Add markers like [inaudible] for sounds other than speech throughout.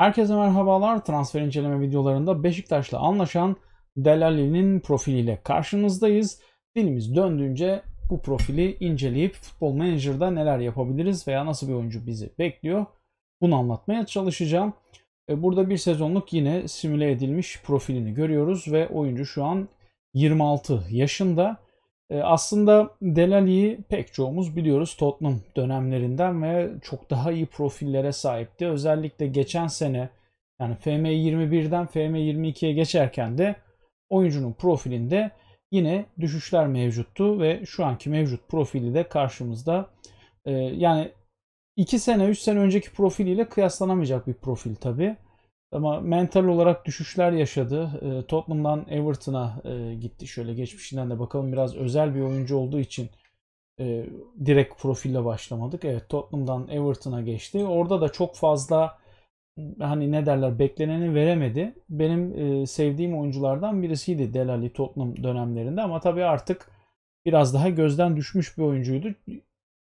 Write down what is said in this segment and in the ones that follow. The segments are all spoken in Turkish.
Herkese merhabalar. Transfer inceleme videolarında Beşiktaş'la anlaşan Delali'nin profiliyle karşınızdayız. Dilimiz döndüğünce bu profili inceleyip Futbol Manager'da neler yapabiliriz veya nasıl bir oyuncu bizi bekliyor bunu anlatmaya çalışacağım. E, burada bir sezonluk yine simüle edilmiş profilini görüyoruz ve oyuncu şu an 26 yaşında. E, aslında Delali'yi pek çoğumuz biliyoruz Tottenham dönemlerinden ve çok daha iyi profillere sahipti. Özellikle geçen sene yani FM21'den FM22'ye geçerken de oyuncunun profilinde yine düşüşler mevcuttu ve şu anki mevcut profili de karşımızda. E, yani 2 sene 3 sene önceki profiliyle kıyaslanamayacak bir profil tabii. Ama mental olarak düşüşler yaşadı. E, Tottenham'dan Everton'a e, gitti. Şöyle geçmişinden de bakalım biraz özel bir oyuncu olduğu için e, direkt profille başlamadık. Evet Tottenham'dan Everton'a geçti. Orada da çok fazla hani ne derler bekleneni veremedi. Benim e, sevdiğim oyunculardan birisiydi Delali Tottenham dönemlerinde ama tabii artık biraz daha gözden düşmüş bir oyuncuydu.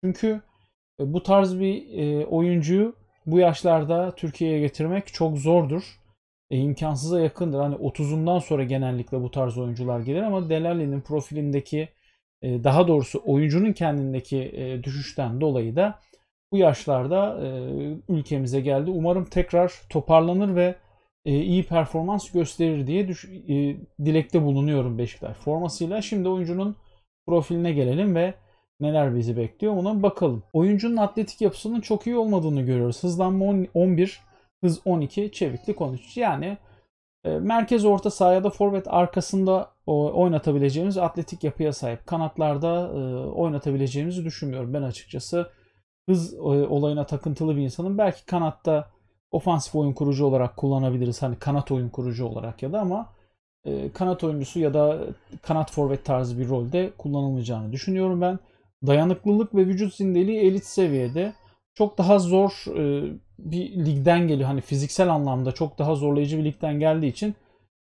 Çünkü e, bu tarz bir e, oyuncuyu bu yaşlarda Türkiye'ye getirmek çok zordur. E, imkansıza yakındır. Hani 30'undan sonra genellikle bu tarz oyuncular gelir ama Delali'nin profilindeki e, daha doğrusu oyuncunun kendindeki e, düşüşten dolayı da bu yaşlarda e, ülkemize geldi. Umarım tekrar toparlanır ve e, iyi performans gösterir diye düş- e, dilekte bulunuyorum Beşiktaş formasıyla. Şimdi oyuncunun profiline gelelim ve Neler bizi bekliyor ona bakalım. Oyuncunun atletik yapısının çok iyi olmadığını görüyoruz. Hızlanma 11, hız 12, çeviklik 13. Yani e, merkez orta sahaya da forvet arkasında oynatabileceğimiz atletik yapıya sahip. Kanatlarda e, oynatabileceğimizi düşünmüyorum ben açıkçası. Hız e, olayına takıntılı bir insanım. Belki kanatta ofansif oyun kurucu olarak kullanabiliriz. Hani kanat oyun kurucu olarak ya da ama kanat oyuncusu ya da kanat forvet tarzı bir rolde kullanılmayacağını düşünüyorum ben. Dayanıklılık ve vücut zindeliği elit seviyede. Çok daha zor e, bir ligden geliyor. Hani fiziksel anlamda çok daha zorlayıcı bir ligden geldiği için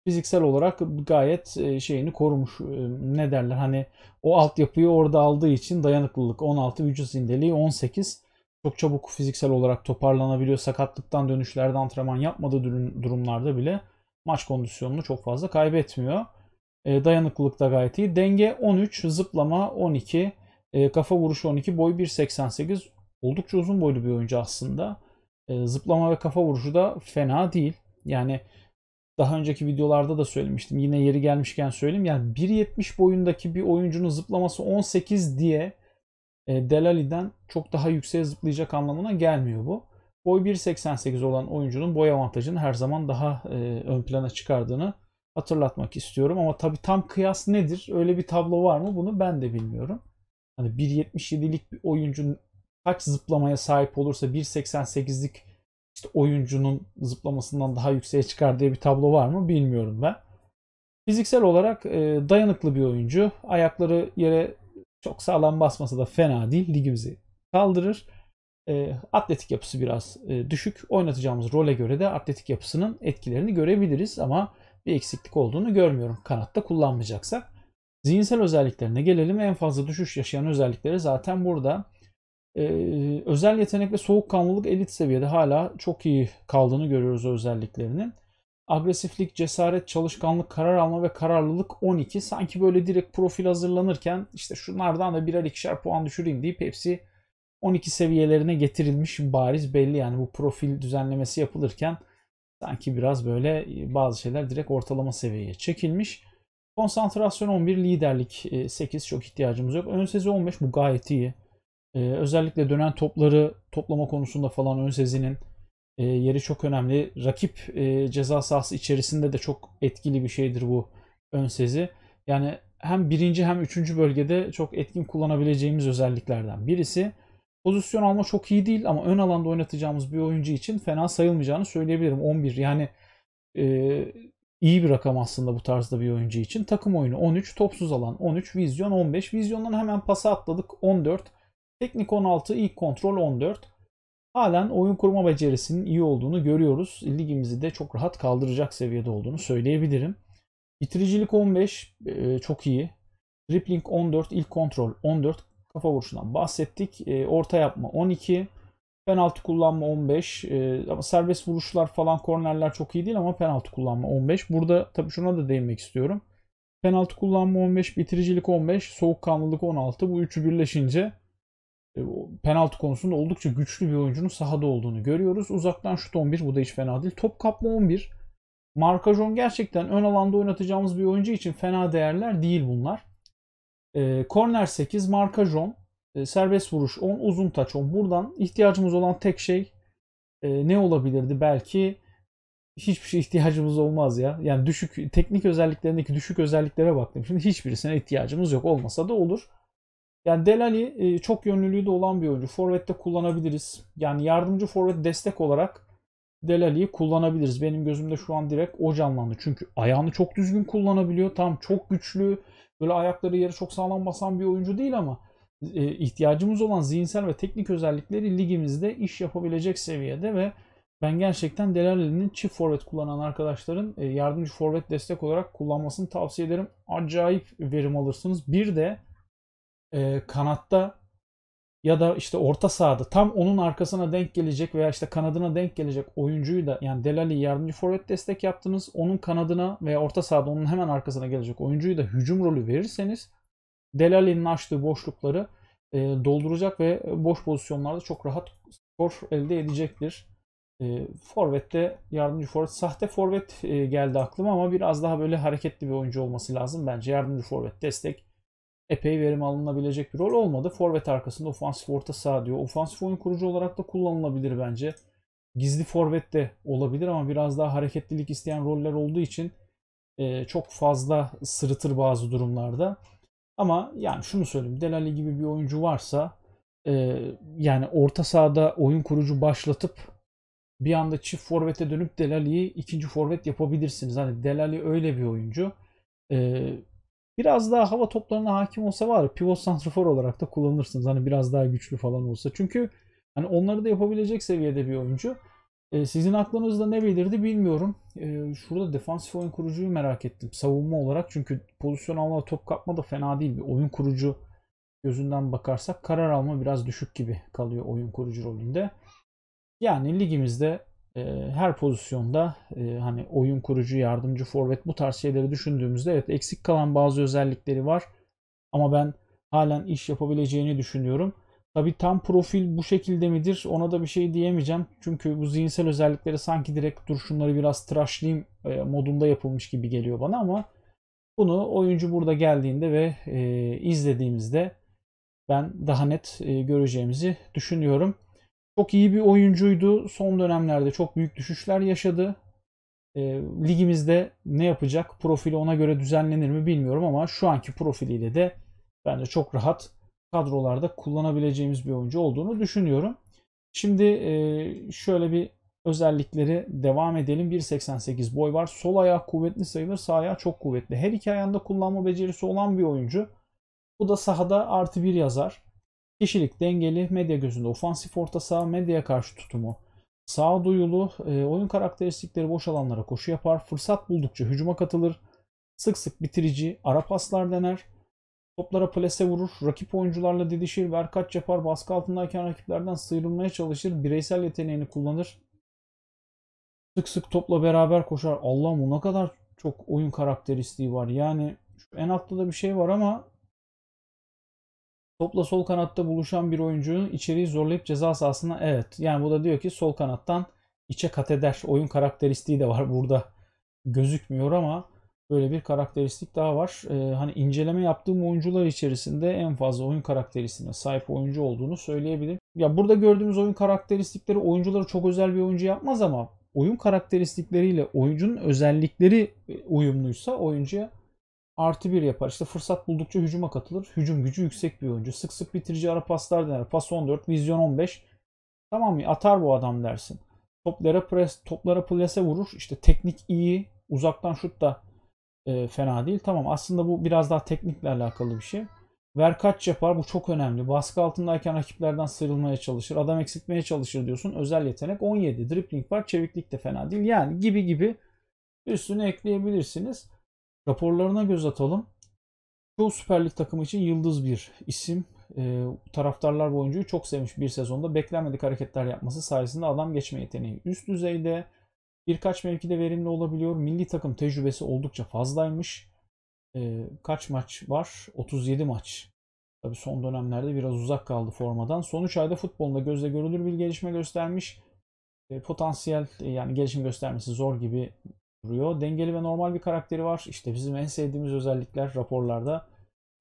fiziksel olarak gayet e, şeyini korumuş. E, ne derler hani o altyapıyı orada aldığı için dayanıklılık 16, vücut zindeliği 18. Çok çabuk fiziksel olarak toparlanabiliyor. Sakatlıktan dönüşlerde antrenman yapmadığı durumlarda bile maç kondisyonunu çok fazla kaybetmiyor. E, dayanıklılık da gayet iyi. Denge 13, zıplama 12, e, kafa vuruşu 12, boy 1.88. Oldukça uzun boylu bir oyuncu aslında. E, zıplama ve kafa vuruşu da fena değil. Yani daha önceki videolarda da söylemiştim. Yine yeri gelmişken söyleyeyim. Yani 1.70 boyundaki bir oyuncunun zıplaması 18 diye e, Delali'den çok daha yükseğe zıplayacak anlamına gelmiyor bu. Boy 1.88 olan oyuncunun boy avantajını her zaman daha e, ön plana çıkardığını hatırlatmak istiyorum. Ama tabii tam kıyas nedir? Öyle bir tablo var mı? Bunu ben de bilmiyorum. Hani 1.77'lik bir oyuncunun kaç zıplamaya sahip olursa 1.88'lik işte oyuncunun zıplamasından daha yükseğe çıkar diye bir tablo var mı bilmiyorum ben. Fiziksel olarak e, dayanıklı bir oyuncu. Ayakları yere çok sağlam basmasa da fena değil. Ligimizi kaldırır. E, atletik yapısı biraz e, düşük. Oynatacağımız role göre de atletik yapısının etkilerini görebiliriz ama bir eksiklik olduğunu görmüyorum kanatta kullanmayacaksak. Zihinsel özelliklerine gelelim. En fazla düşüş yaşayan özellikleri zaten burada. Ee, özel yetenek ve soğukkanlılık elit seviyede hala çok iyi kaldığını görüyoruz özelliklerinin. Agresiflik, cesaret, çalışkanlık, karar alma ve kararlılık 12. Sanki böyle direkt profil hazırlanırken işte şunlardan da birer ikişer puan düşüreyim deyip hepsi 12 seviyelerine getirilmiş bariz belli. Yani bu profil düzenlemesi yapılırken sanki biraz böyle bazı şeyler direkt ortalama seviyeye çekilmiş. Konsantrasyon 11, liderlik 8 e, çok ihtiyacımız yok. Ön sezi 15 bu gayet iyi. Ee, özellikle dönen topları toplama konusunda falan ön sezinin e, yeri çok önemli. Rakip e, ceza sahası içerisinde de çok etkili bir şeydir bu ön sezi. Yani hem birinci hem üçüncü bölgede çok etkin kullanabileceğimiz özelliklerden birisi. Pozisyon alma çok iyi değil ama ön alanda oynatacağımız bir oyuncu için fena sayılmayacağını söyleyebilirim. 11 yani e, iyi bir rakam aslında bu tarzda bir oyuncu için. Takım oyunu 13, topsuz alan 13, vizyon 15. Vizyondan hemen pasa atladık 14. Teknik 16, ilk kontrol 14. Halen oyun kurma becerisinin iyi olduğunu görüyoruz. Ligimizi de çok rahat kaldıracak seviyede olduğunu söyleyebilirim. Bitiricilik 15 e, çok iyi. Dribbling 14, ilk kontrol 14. Kafa vuruşundan bahsettik. E, orta yapma 12. Penaltı kullanma 15. E, ama serbest vuruşlar falan kornerler çok iyi değil ama penaltı kullanma 15. Burada tabii şuna da değinmek istiyorum. Penaltı kullanma 15, bitiricilik 15, soğukkanlılık 16. Bu üçü birleşince e, penaltı konusunda oldukça güçlü bir oyuncunun sahada olduğunu görüyoruz. Uzaktan şut 11 bu da hiç fena değil. Top kapma 11. Markajon gerçekten ön alanda oynatacağımız bir oyuncu için fena değerler değil bunlar. E, korner 8, Markajon e, serbest vuruş 10, uzun taç 10. Buradan ihtiyacımız olan tek şey e, ne olabilirdi? Belki hiçbir şey [laughs] ihtiyacımız olmaz ya. Yani düşük teknik özelliklerindeki düşük özelliklere baktım. Şimdi hiçbirisine ihtiyacımız yok. Olmasa da olur. Yani Delali e, çok yönlülüğü de olan bir oyuncu. Forvet'te kullanabiliriz. Yani yardımcı forvet destek olarak Delali'yi kullanabiliriz. Benim gözümde şu an direkt o canlandı. Çünkü ayağını çok düzgün kullanabiliyor. Tam çok güçlü. Böyle ayakları yere çok sağlam basan bir oyuncu değil ama e, ihtiyacımız olan zihinsel ve teknik özellikleri ligimizde iş yapabilecek seviyede ve ben gerçekten Delali'nin çift forvet kullanan arkadaşların e, yardımcı forvet destek olarak kullanmasını tavsiye ederim. Acayip verim alırsınız. Bir de e, kanatta ya da işte orta sahada tam onun arkasına denk gelecek veya işte kanadına denk gelecek oyuncuyu da yani Delali yardımcı forvet destek yaptınız. Onun kanadına veya orta sahada onun hemen arkasına gelecek oyuncuyu da hücum rolü verirseniz Delali'nin açtığı boşlukları e, dolduracak ve boş pozisyonlarda çok rahat skor elde edecektir. E, forvet'te yardımcı forvet. Sahte forvet e, geldi aklıma ama biraz daha böyle hareketli bir oyuncu olması lazım bence. Yardımcı forvet destek epey verim alınabilecek bir rol olmadı. Forvet arkasında ofansif orta saha diyor. Ofansif oyun kurucu olarak da kullanılabilir bence. Gizli forvet de olabilir ama biraz daha hareketlilik isteyen roller olduğu için e, çok fazla sırıtır bazı durumlarda. Ama yani şunu söyleyeyim. Delali gibi bir oyuncu varsa e, yani orta sahada oyun kurucu başlatıp bir anda çift forvete dönüp Delali'yi ikinci forvet yapabilirsiniz. Hani Delali öyle bir oyuncu. E, biraz daha hava toplarına hakim olsa var. Pivot santrafor olarak da kullanırsınız. Hani biraz daha güçlü falan olsa. Çünkü hani onları da yapabilecek seviyede bir oyuncu. E, sizin aklınızda ne belirdi bilmiyorum. E, şurada defansif oyun kurucuyu merak ettim. Savunma olarak çünkü pozisyon alma top kapma da fena değil. Bir oyun kurucu gözünden bakarsak karar alma biraz düşük gibi kalıyor oyun kurucu rolünde. Yani ligimizde e, her pozisyonda hani oyun kurucu, yardımcı, forvet bu tarz şeyleri düşündüğümüzde evet eksik kalan bazı özellikleri var. Ama ben halen iş yapabileceğini düşünüyorum. Tabi tam profil bu şekilde midir ona da bir şey diyemeyeceğim. Çünkü bu zihinsel özellikleri sanki direkt dur şunları biraz tıraşlayayım e, modunda yapılmış gibi geliyor bana ama bunu oyuncu burada geldiğinde ve e, izlediğimizde ben daha net e, göreceğimizi düşünüyorum. Çok iyi bir oyuncuydu. Son dönemlerde çok büyük düşüşler yaşadı. E, ligimizde ne yapacak? Profili ona göre düzenlenir mi bilmiyorum ama şu anki profiliyle de bence çok rahat kadrolarda kullanabileceğimiz bir oyuncu olduğunu düşünüyorum. Şimdi e, şöyle bir özellikleri devam edelim. 1.88 boy var. Sol ayağı kuvvetli sayılır. Sağ ayağı çok kuvvetli. Her iki ayağında kullanma becerisi olan bir oyuncu. Bu da sahada artı bir yazar. Kişilik dengeli, medya gözünde ofansif orta saha, medya karşı tutumu. Sağ duyulu. E, oyun karakteristikleri boş alanlara koşu yapar. Fırsat buldukça hücuma katılır. Sık sık bitirici, ara paslar dener. Toplara plase vurur, rakip oyuncularla didişir, verkaç yapar, baskı altındayken rakiplerden sıyrılmaya çalışır, bireysel yeteneğini kullanır. Sık sık topla beraber koşar. Allah'ım o ne kadar çok oyun karakteristiği var. Yani şu en altta da bir şey var ama topla sol kanatta buluşan bir oyuncunun içeriği zorlayıp ceza sahasına evet. Yani bu da diyor ki sol kanattan içe kat eder. Oyun karakteristiği de var burada. Gözükmüyor ama böyle bir karakteristik daha var. Ee, hani inceleme yaptığım oyuncular içerisinde en fazla oyun karakteristiğine sahip oyuncu olduğunu söyleyebilirim. Ya burada gördüğümüz oyun karakteristikleri oyuncuları çok özel bir oyuncu yapmaz ama oyun karakteristikleriyle oyuncunun özellikleri e, uyumluysa oyuncuya artı bir yapar. İşte fırsat buldukça hücuma katılır. Hücum gücü yüksek bir oyuncu. Sık sık bitirici ara paslar dener. Pas 14, vizyon 15. Tamam mı? Atar bu adam dersin. Toplara pres, toplara plase vurur. İşte teknik iyi. Uzaktan şut da e, fena değil. Tamam aslında bu biraz daha teknikle alakalı bir şey. Ver kaç yapar bu çok önemli. Baskı altındayken rakiplerden sıyrılmaya çalışır. Adam eksiltmeye çalışır diyorsun. Özel yetenek 17. Dribbling var. Çeviklik de fena değil. Yani gibi gibi üstüne ekleyebilirsiniz. Raporlarına göz atalım. Çoğu Süper Lig takımı için yıldız bir isim. E, taraftarlar bu oyuncuyu çok sevmiş bir sezonda. Beklenmedik hareketler yapması sayesinde adam geçme yeteneği üst düzeyde. Birkaç mevkide verimli olabiliyor. Milli takım tecrübesi oldukça fazlaymış. E, kaç maç var? 37 maç. Tabi son dönemlerde biraz uzak kaldı formadan. Son 3 ayda futbolunda gözle görülür bir gelişme göstermiş. Ee, e, potansiyel yani gelişim göstermesi zor gibi duruyor. Dengeli ve normal bir karakteri var. İşte bizim en sevdiğimiz özellikler raporlarda.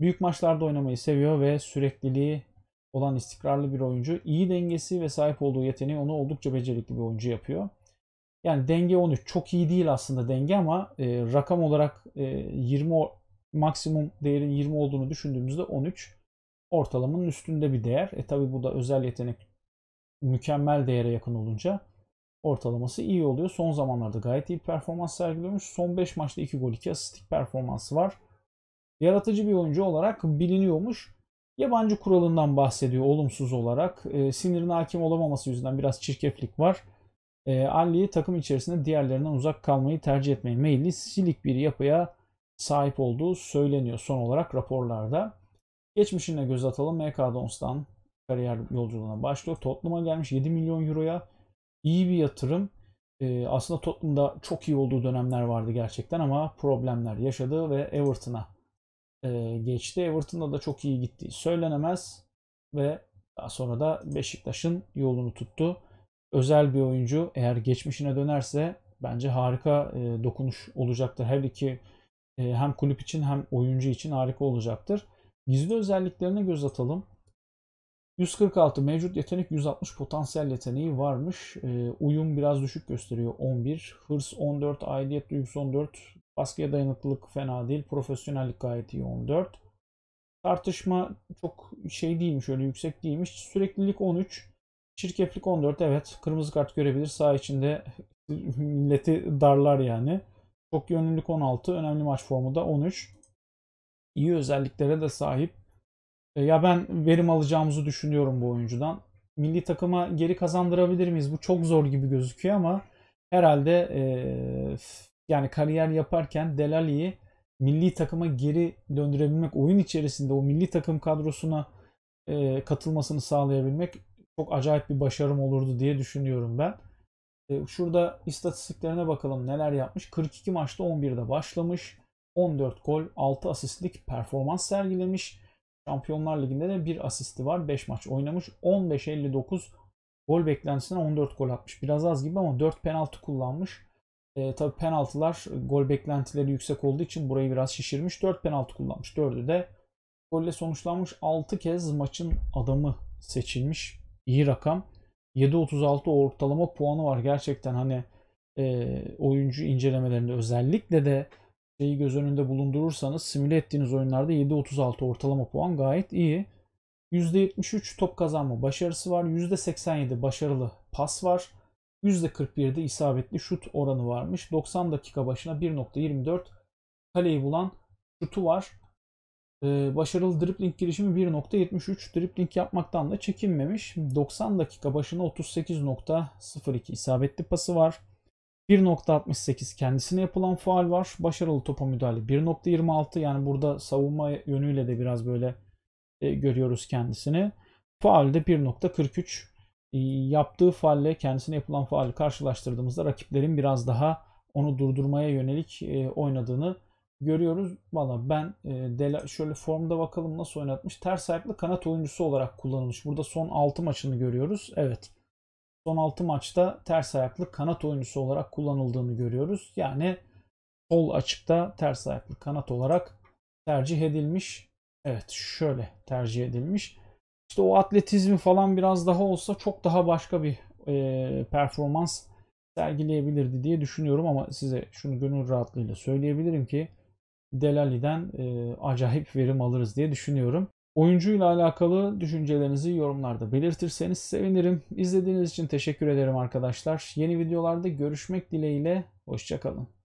Büyük maçlarda oynamayı seviyor ve sürekliliği olan istikrarlı bir oyuncu. İyi dengesi ve sahip olduğu yeteneği onu oldukça becerikli bir oyuncu yapıyor. Yani denge 13 çok iyi değil aslında denge ama e, rakam olarak e, 20 maksimum değerin 20 olduğunu düşündüğümüzde 13 ortalamanın üstünde bir değer. E tabi bu da özel yetenek mükemmel değere yakın olunca ortalaması iyi oluyor. Son zamanlarda gayet iyi performans sergiliyormuş. Son 5 maçta 2 gol 2 asistik performansı var. Yaratıcı bir oyuncu olarak biliniyormuş. Yabancı kuralından bahsediyor olumsuz olarak. E, sinirine hakim olamaması yüzünden biraz çirkeflik var. E, ee, Alli'yi takım içerisinde diğerlerinden uzak kalmayı tercih etmeyi meyilli silik bir yapıya sahip olduğu söyleniyor son olarak raporlarda. Geçmişine göz atalım. MK Dons'tan kariyer yolculuğuna başlıyor. Tottenham'a gelmiş 7 milyon euroya. iyi bir yatırım. E, aslında Tottenham'da çok iyi olduğu dönemler vardı gerçekten ama problemler yaşadı ve Everton'a e, geçti. Everton'da da çok iyi gittiği söylenemez ve daha sonra da Beşiktaş'ın yolunu tuttu özel bir oyuncu. Eğer geçmişine dönerse bence harika e, dokunuş olacaktır. Her iki e, hem kulüp için hem oyuncu için harika olacaktır. Gizli özelliklerine göz atalım. 146 mevcut yetenek 160 potansiyel yeteneği varmış. E, uyum biraz düşük gösteriyor 11. Hırs 14, aidiyet duygusu 14. Baskıya dayanıklılık fena değil. Profesyonellik gayet iyi 14. Tartışma çok şey değilmiş öyle yüksek değilmiş. Süreklilik 13. Çirkeflik 14 evet. Kırmızı kart görebilir. Sağ içinde milleti darlar yani. Çok yönlülük 16. Önemli maç formu da 13. İyi özelliklere de sahip. E, ya ben verim alacağımızı düşünüyorum bu oyuncudan. Milli takıma geri kazandırabilir miyiz? Bu çok zor gibi gözüküyor ama herhalde e, yani kariyer yaparken Delali'yi milli takıma geri döndürebilmek, oyun içerisinde o milli takım kadrosuna e, katılmasını sağlayabilmek çok acayip bir başarım olurdu diye düşünüyorum ben. E, şurada istatistiklerine bakalım neler yapmış. 42 maçta 11'de başlamış. 14 gol, 6 asistlik performans sergilemiş. Şampiyonlar Ligi'nde de bir asisti var. 5 maç oynamış. 15-59 gol beklentisine 14 gol atmış. Biraz az gibi ama 4 penaltı kullanmış. E, tabii penaltılar gol beklentileri yüksek olduğu için burayı biraz şişirmiş. 4 penaltı kullanmış. 4'ü de golle sonuçlanmış. 6 kez maçın adamı seçilmiş iyi rakam. 7.36 ortalama puanı var. Gerçekten hani e, oyuncu incelemelerinde özellikle de şeyi göz önünde bulundurursanız simüle ettiğiniz oyunlarda 7.36 ortalama puan gayet iyi. %73 top kazanma başarısı var. %87 başarılı pas var. %41'de isabetli şut oranı varmış. 90 dakika başına 1.24 kaleyi bulan şutu var. Ee, başarılı dribling girişimi 1.73 dribling yapmaktan da çekinmemiş. 90 dakika başına 38.02 isabetli pası var. 1.68 kendisine yapılan faal var. Başarılı topa müdahale 1.26 yani burada savunma yönüyle de biraz böyle e, görüyoruz kendisini. Faal de 1.43 e, yaptığı faalle kendisine yapılan faali karşılaştırdığımızda rakiplerin biraz daha onu durdurmaya yönelik e, oynadığını görüyoruz. Valla ben e, Dela, şöyle formda bakalım nasıl oynatmış. Ters ayaklı kanat oyuncusu olarak kullanılmış. Burada son 6 maçını görüyoruz. Evet. Son 6 maçta ters ayaklı kanat oyuncusu olarak kullanıldığını görüyoruz. Yani sol açıkta ters ayaklı kanat olarak tercih edilmiş. Evet şöyle tercih edilmiş. İşte o atletizmi falan biraz daha olsa çok daha başka bir e, performans sergileyebilirdi diye düşünüyorum ama size şunu gönül rahatlığıyla söyleyebilirim ki Delali'den e, acayip verim alırız diye düşünüyorum. Oyuncuyla alakalı düşüncelerinizi yorumlarda belirtirseniz sevinirim. İzlediğiniz için teşekkür ederim arkadaşlar. Yeni videolarda görüşmek dileğiyle. Hoşçakalın.